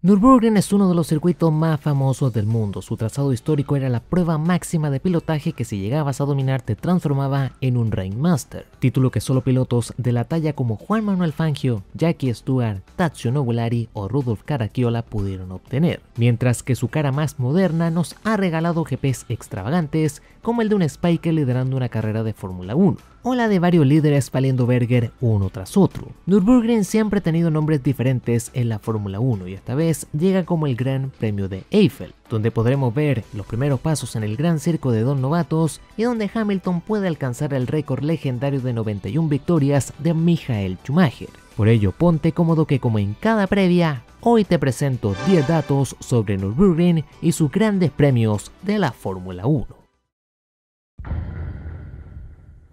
Nürburgring es uno de los circuitos más famosos del mundo. Su trazado histórico era la prueba máxima de pilotaje que si llegabas a dominar te transformaba en un Rainmaster, título que solo pilotos de la talla como Juan Manuel Fangio, Jackie Stewart, Tazio Nobulari o Rudolf Caracciola pudieron obtener, mientras que su cara más moderna nos ha regalado GPs extravagantes como el de un Spiker liderando una carrera de Fórmula 1 la de varios líderes valiendo Berger uno tras otro. Nürburgring siempre ha tenido nombres diferentes en la Fórmula 1 y esta vez llega como el Gran Premio de Eiffel, donde podremos ver los primeros pasos en el gran circo de dos novatos y donde Hamilton puede alcanzar el récord legendario de 91 victorias de Michael Schumacher. Por ello, ponte cómodo que como en cada previa, hoy te presento 10 datos sobre Nürburgring y sus grandes premios de la Fórmula 1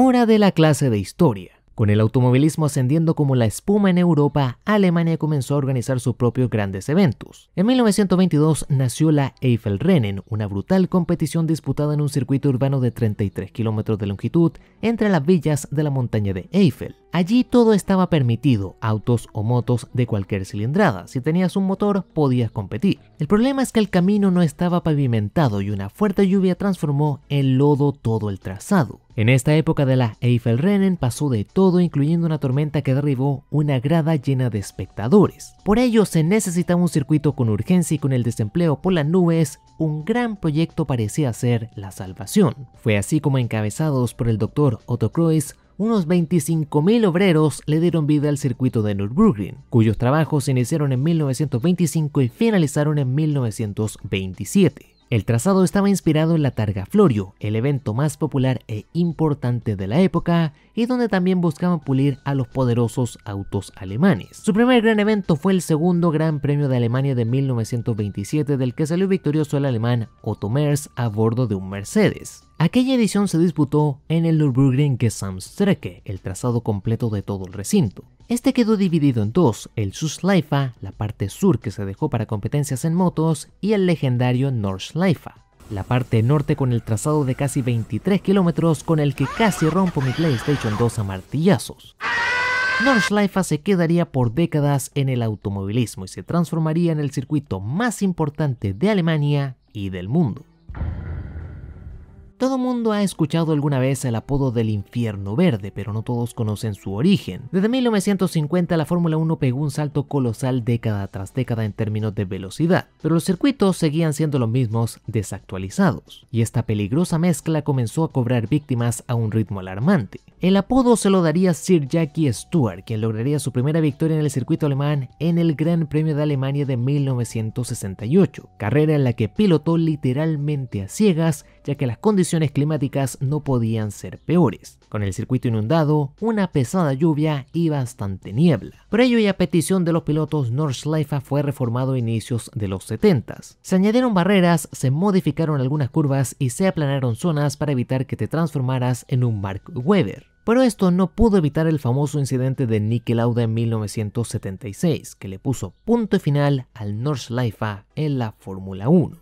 hora de la clase de historia. Con el automovilismo ascendiendo como la espuma en Europa, Alemania comenzó a organizar sus propios grandes eventos. En 1922 nació la Eifelrennen, una brutal competición disputada en un circuito urbano de 33 kilómetros de longitud entre las villas de la montaña de Eiffel. Allí todo estaba permitido, autos o motos de cualquier cilindrada, si tenías un motor podías competir. El problema es que el camino no estaba pavimentado y una fuerte lluvia transformó en lodo todo el trazado. En esta época de la Eiffelrennen pasó de todo, incluyendo una tormenta que derribó una grada llena de espectadores. Por ello, se necesitaba un circuito con urgencia y con el desempleo por las nubes, un gran proyecto parecía ser la salvación. Fue así como encabezados por el doctor Otto Kreuz, unos 25.000 obreros le dieron vida al circuito de Nürburgring, cuyos trabajos se iniciaron en 1925 y finalizaron en 1927. El trazado estaba inspirado en la Targa Florio, el evento más popular e importante de la época, y donde también buscaban pulir a los poderosos autos alemanes. Su primer gran evento fue el segundo Gran Premio de Alemania de 1927, del que salió victorioso el alemán Otto Merz a bordo de un Mercedes. Aquella edición se disputó en el Nürburgring Gesamtstrecke, el trazado completo de todo el recinto. Este quedó dividido en dos, el Susleifa, la parte sur que se dejó para competencias en motos, y el legendario Nordschleifa, la parte norte con el trazado de casi 23 kilómetros con el que casi rompo mi PlayStation 2 a martillazos. Nordschleifa se quedaría por décadas en el automovilismo y se transformaría en el circuito más importante de Alemania y del mundo. Todo mundo ha escuchado alguna vez el apodo del infierno verde, pero no todos conocen su origen. Desde 1950 la Fórmula 1 pegó un salto colosal década tras década en términos de velocidad, pero los circuitos seguían siendo los mismos desactualizados, y esta peligrosa mezcla comenzó a cobrar víctimas a un ritmo alarmante. El apodo se lo daría Sir Jackie Stewart, quien lograría su primera victoria en el circuito alemán en el Gran Premio de Alemania de 1968, carrera en la que pilotó literalmente a ciegas ya que las condiciones climáticas no podían ser peores. Con el circuito inundado, una pesada lluvia y bastante niebla. Por ello y a petición de los pilotos, Nordschleife fue reformado a inicios de los 70s. Se añadieron barreras, se modificaron algunas curvas y se aplanaron zonas para evitar que te transformaras en un Mark Webber. Pero esto no pudo evitar el famoso incidente de Nicky Lauda en 1976, que le puso punto final al Nordschleife en la Fórmula 1.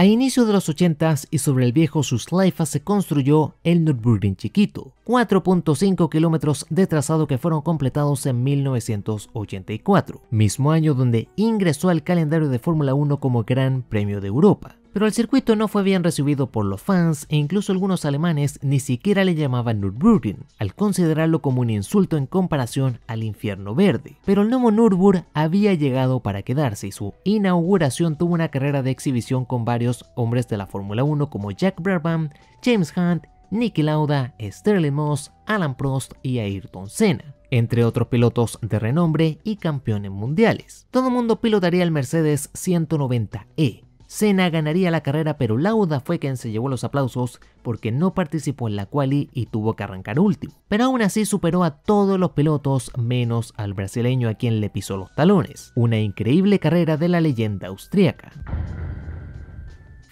A inicio de los 80s y sobre el viejo Suslaifa se construyó el Nürburgring chiquito, 4.5 kilómetros de trazado que fueron completados en 1984, mismo año donde ingresó al calendario de Fórmula 1 como Gran Premio de Europa. Pero el circuito no fue bien recibido por los fans e incluso algunos alemanes ni siquiera le llamaban Nürburgring, al considerarlo como un insulto en comparación al infierno verde. Pero el nuevo Nürburgring había llegado para quedarse y su inauguración tuvo una carrera de exhibición con varios hombres de la Fórmula 1 como Jack Brabham, James Hunt, Nicky Lauda, Sterling Moss, Alan Prost y Ayrton Senna entre otros pilotos de renombre y campeones mundiales. Todo mundo pilotaría el Mercedes 190E, Senna ganaría la carrera, pero Lauda fue quien se llevó los aplausos porque no participó en la quali y tuvo que arrancar último. Pero aún así superó a todos los pilotos menos al brasileño a quien le pisó los talones. Una increíble carrera de la leyenda austríaca.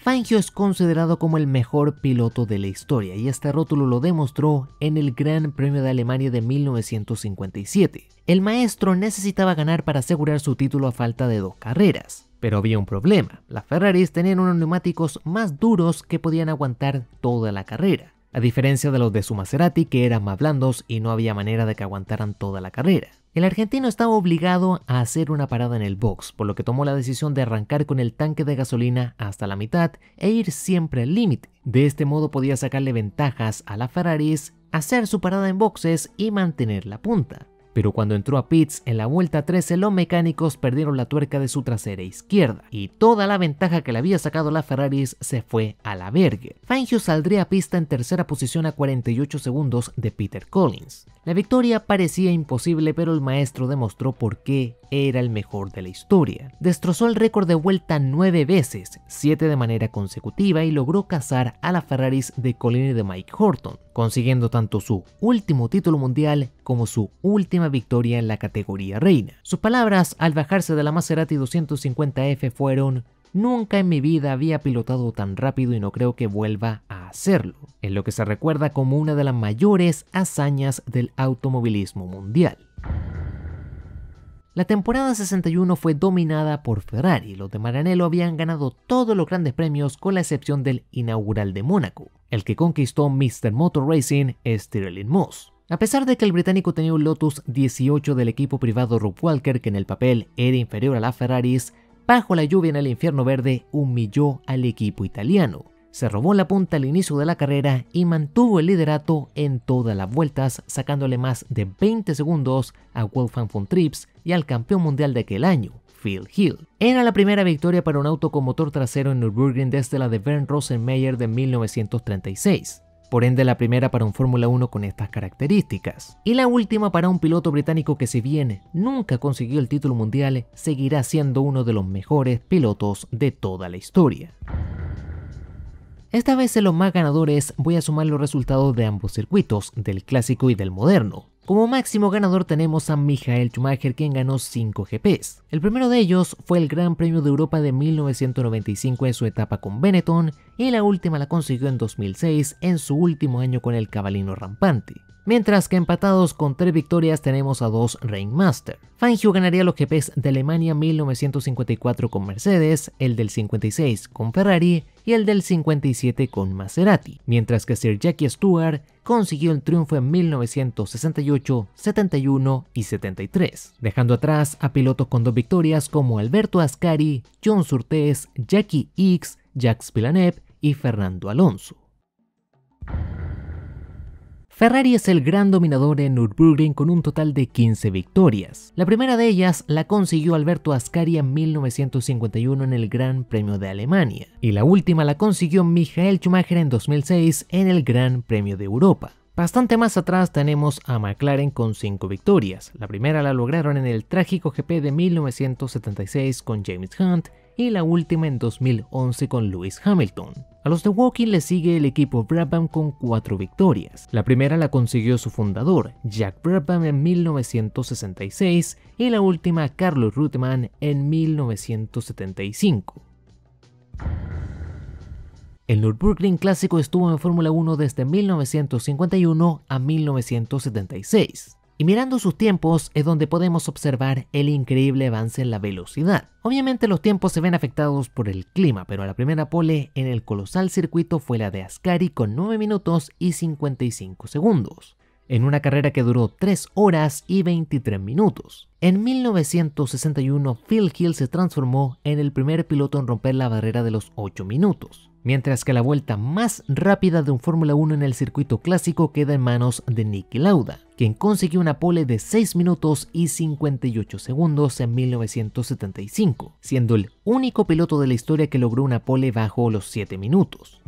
Fangio es considerado como el mejor piloto de la historia y este rótulo lo demostró en el Gran Premio de Alemania de 1957. El maestro necesitaba ganar para asegurar su título a falta de dos carreras. Pero había un problema, las Ferraris tenían unos neumáticos más duros que podían aguantar toda la carrera, a diferencia de los de su Maserati que eran más blandos y no había manera de que aguantaran toda la carrera. El argentino estaba obligado a hacer una parada en el box, por lo que tomó la decisión de arrancar con el tanque de gasolina hasta la mitad e ir siempre al límite. De este modo podía sacarle ventajas a la Ferraris, hacer su parada en boxes y mantener la punta pero cuando entró a pits en la vuelta 13 los mecánicos perdieron la tuerca de su trasera izquierda y toda la ventaja que le había sacado la Ferrari se fue a la verga. Fangio saldría a pista en tercera posición a 48 segundos de Peter Collins. La victoria parecía imposible pero el maestro demostró por qué era el mejor de la historia. Destrozó el récord de vuelta nueve veces, siete de manera consecutiva y logró cazar a la Ferraris de Colin y de Mike Horton, consiguiendo tanto su último título mundial como su última victoria en la categoría reina. Sus palabras al bajarse de la Maserati 250F fueron Nunca en mi vida había pilotado tan rápido y no creo que vuelva a hacerlo, en lo que se recuerda como una de las mayores hazañas del automovilismo mundial. La temporada 61 fue dominada por Ferrari. Los de Maranello habían ganado todos los grandes premios con la excepción del inaugural de Mónaco. El que conquistó Mr. Motor Racing Stirling Moss. A pesar de que el británico tenía un Lotus 18 del equipo privado Rob Walker que en el papel era inferior a la Ferraris, bajo la lluvia en el infierno verde humilló al equipo italiano se robó la punta al inicio de la carrera y mantuvo el liderato en todas las vueltas, sacándole más de 20 segundos a Wolfgang von Trips y al campeón mundial de aquel año, Phil Hill. Era la primera victoria para un auto con motor trasero en Nürburgring desde la de Bernd Rosenmeyer de 1936 por ende la primera para un Fórmula 1 con estas características, y la última para un piloto británico que si bien nunca consiguió el título mundial, seguirá siendo uno de los mejores pilotos de toda la historia. Esta vez en los más ganadores voy a sumar los resultados de ambos circuitos, del clásico y del moderno. Como máximo ganador tenemos a Michael Schumacher quien ganó 5 GPs. El primero de ellos fue el Gran Premio de Europa de 1995 en su etapa con Benetton y la última la consiguió en 2006 en su último año con el Cabalino Rampante mientras que empatados con tres victorias tenemos a dos Rainmaster. Fangio ganaría los GPs de Alemania 1954 con Mercedes, el del 56 con Ferrari y el del 57 con Maserati, mientras que Sir Jackie Stewart consiguió el triunfo en 1968, 71 y 73, dejando atrás a pilotos con dos victorias como Alberto Ascari, John Surtees, Jackie X, Jack Villeneuve y Fernando Alonso. Ferrari es el gran dominador en Nürburgring con un total de 15 victorias. La primera de ellas la consiguió Alberto Ascari en 1951 en el Gran Premio de Alemania y la última la consiguió Michael Schumacher en 2006 en el Gran Premio de Europa. Bastante más atrás tenemos a McLaren con 5 victorias. La primera la lograron en el trágico GP de 1976 con James Hunt y la última en 2011 con Lewis Hamilton. A los de Walking le sigue el equipo Brabham con cuatro victorias. La primera la consiguió su fundador, Jack Brabham, en 1966 y la última Carlos Ruteman en 1975. El Nürburgring clásico estuvo en Fórmula 1 desde 1951 a 1976. Y mirando sus tiempos es donde podemos observar el increíble avance en la velocidad. Obviamente los tiempos se ven afectados por el clima, pero la primera pole en el colosal circuito fue la de Ascari con 9 minutos y 55 segundos en una carrera que duró 3 horas y 23 minutos. En 1961, Phil Hill se transformó en el primer piloto en romper la barrera de los 8 minutos, mientras que la vuelta más rápida de un Fórmula 1 en el circuito clásico queda en manos de Nicky Lauda quien consiguió una pole de 6 minutos y 58 segundos en 1975, siendo el único piloto de la historia que logró una pole bajo los 7 minutos.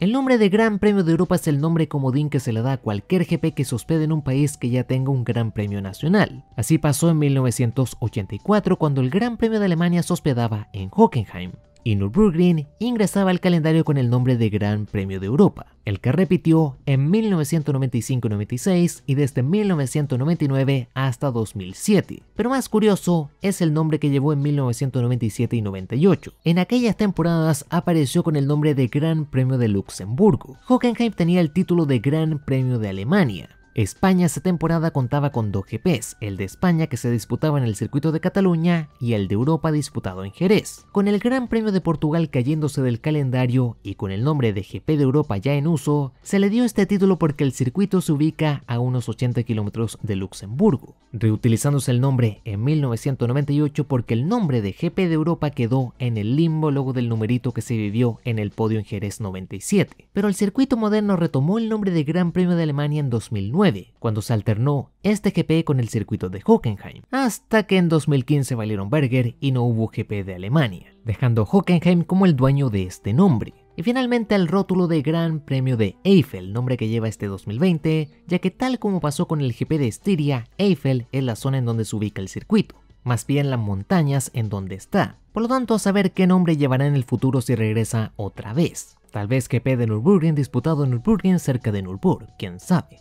El nombre de Gran Premio de Europa es el nombre comodín que se le da a cualquier GP que se hospede en un país que ya tenga un Gran Premio nacional. Así pasó en 1984 cuando el Gran Premio de Alemania se hospedaba en Hockenheim y ingresaba al calendario con el nombre de Gran Premio de Europa, el que repitió en 1995-96 y desde 1999 hasta 2007. Pero más curioso es el nombre que llevó en 1997 y 98. En aquellas temporadas apareció con el nombre de Gran Premio de Luxemburgo. Hockenheim tenía el título de Gran Premio de Alemania, España esta temporada contaba con dos GPs, el de España que se disputaba en el circuito de Cataluña y el de Europa disputado en Jerez. Con el Gran Premio de Portugal cayéndose del calendario y con el nombre de GP de Europa ya en uso, se le dio este título porque el circuito se ubica a unos 80 kilómetros de Luxemburgo, reutilizándose el nombre en 1998 porque el nombre de GP de Europa quedó en el limbo luego del numerito que se vivió en el podio en Jerez 97. Pero el circuito moderno retomó el nombre de Gran Premio de Alemania en 2009, cuando se alternó este GP con el circuito de Hockenheim, hasta que en 2015 valieron Berger y no hubo GP de Alemania, dejando Hockenheim como el dueño de este nombre. Y finalmente el rótulo de Gran Premio de Eiffel, nombre que lleva este 2020, ya que tal como pasó con el GP de Estiria, Eiffel es la zona en donde se ubica el circuito, más bien las montañas en donde está. Por lo tanto, a saber qué nombre llevará en el futuro si regresa otra vez. Tal vez GP de Nürburgring disputado en Nürburgring cerca de Nürburgring, quién sabe.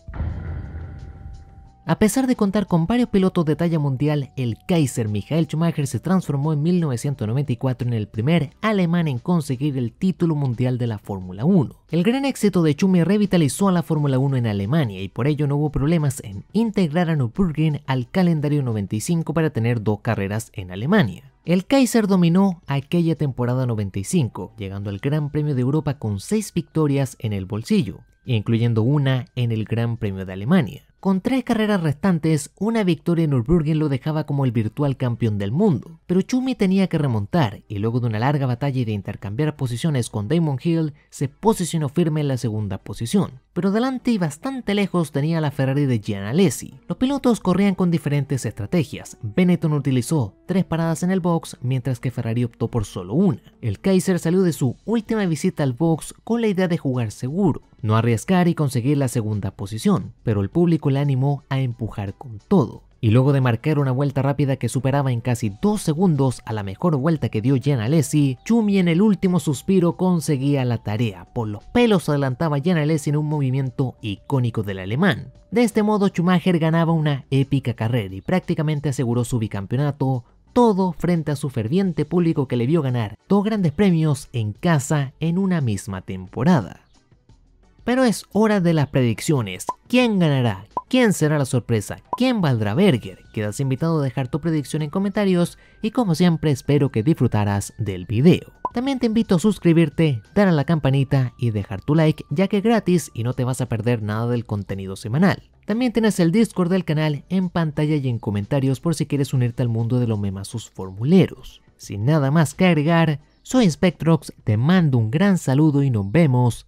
A pesar de contar con varios pilotos de talla mundial, el Kaiser Michael Schumacher se transformó en 1994 en el primer alemán en conseguir el título mundial de la Fórmula 1. El gran éxito de Schumi revitalizó a la Fórmula 1 en Alemania y por ello no hubo problemas en integrar a Nürburgring al calendario 95 para tener dos carreras en Alemania. El Kaiser dominó aquella temporada 95, llegando al Gran Premio de Europa con 6 victorias en el bolsillo, incluyendo una en el Gran Premio de Alemania. Con tres carreras restantes, una victoria en Nürburgring lo dejaba como el virtual campeón del mundo, pero Chumi tenía que remontar y luego de una larga batalla y de intercambiar posiciones con Damon Hill, se posicionó firme en la segunda posición. Pero delante y bastante lejos tenía la Ferrari de Gianalesi. Los pilotos corrían con diferentes estrategias. Benetton utilizó tres paradas en el box, mientras que Ferrari optó por solo una. El Kaiser salió de su última visita al box con la idea de jugar seguro, no arriesgar y conseguir la segunda posición, pero el público le animó a empujar con todo. Y luego de marcar una vuelta rápida que superaba en casi dos segundos a la mejor vuelta que dio Jan Alesi, Chumi en el último suspiro conseguía la tarea. Por los pelos adelantaba Jan Alesi en un movimiento icónico del alemán. De este modo, Schumacher ganaba una épica carrera y prácticamente aseguró su bicampeonato, todo frente a su ferviente público que le vio ganar dos grandes premios en casa en una misma temporada. Pero es hora de las predicciones. ¿Quién ganará? ¿Quién será la sorpresa? ¿Quién valdrá Berger? Quedas invitado a dejar tu predicción en comentarios y como siempre espero que disfrutaras del video. También te invito a suscribirte, dar a la campanita y dejar tu like ya que es gratis y no te vas a perder nada del contenido semanal. También tienes el Discord del canal en pantalla y en comentarios por si quieres unirte al mundo de los sus formuleros. Sin nada más que agregar, soy Spectrox, te mando un gran saludo y nos vemos